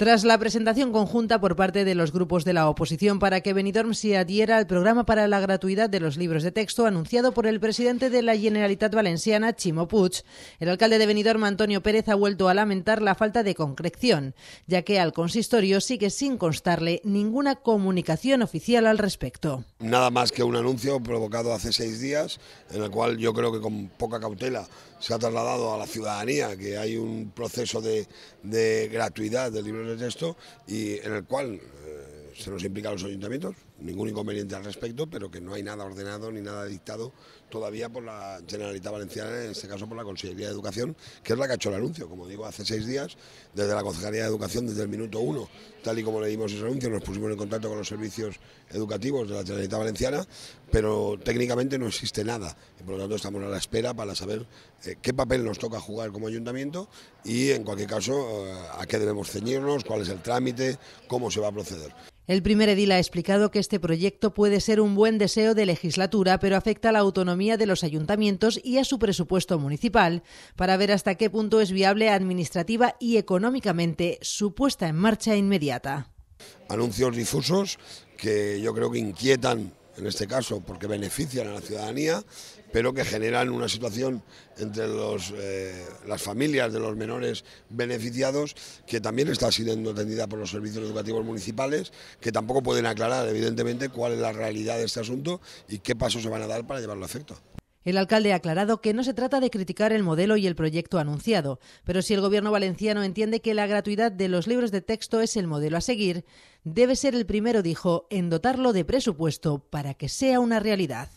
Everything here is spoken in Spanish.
tras la presentación conjunta por parte de los grupos de la oposición para que Benidorm se adhiera al programa para la gratuidad de los libros de texto anunciado por el presidente de la Generalitat Valenciana, Chimo Puig. El alcalde de Benidorm, Antonio Pérez, ha vuelto a lamentar la falta de concreción, ya que al consistorio sigue sin constarle ninguna comunicación oficial al respecto. Nada más que un anuncio provocado hace seis días, en el cual yo creo que con poca cautela se ha trasladado a la ciudadanía que hay un proceso de, de gratuidad de texto de esto y en el cual eh, se nos implica a los ayuntamientos, ningún inconveniente al respecto, pero que no hay nada ordenado ni nada dictado todavía por la Generalitat Valenciana, en este caso por la Consejería de Educación, que es la que ha hecho el anuncio, como digo, hace seis días, desde la Consejería de Educación, desde el minuto uno, tal y como le dimos ese anuncio, nos pusimos en contacto con los servicios educativos de la Generalitat Valenciana, pero técnicamente no existe nada, por lo tanto estamos a la espera para saber eh, qué papel nos toca jugar como ayuntamiento y en cualquier caso eh, a qué debemos ceñirnos, cuál es el trámite, cómo se va a proceder. El primer edil ha explicado que este proyecto puede ser un buen deseo de legislatura, pero afecta a la autonomía de los ayuntamientos y a su presupuesto municipal para ver hasta qué punto es viable administrativa y económicamente su puesta en marcha inmediata. Anuncios difusos que yo creo que inquietan en este caso porque benefician a la ciudadanía, pero que generan una situación entre eh, las familias de los menores beneficiados que también está siendo atendida por los servicios educativos municipales, que tampoco pueden aclarar evidentemente cuál es la realidad de este asunto y qué pasos se van a dar para llevarlo a efecto. El alcalde ha aclarado que no se trata de criticar el modelo y el proyecto anunciado, pero si el gobierno valenciano entiende que la gratuidad de los libros de texto es el modelo a seguir, debe ser el primero, dijo, en dotarlo de presupuesto para que sea una realidad.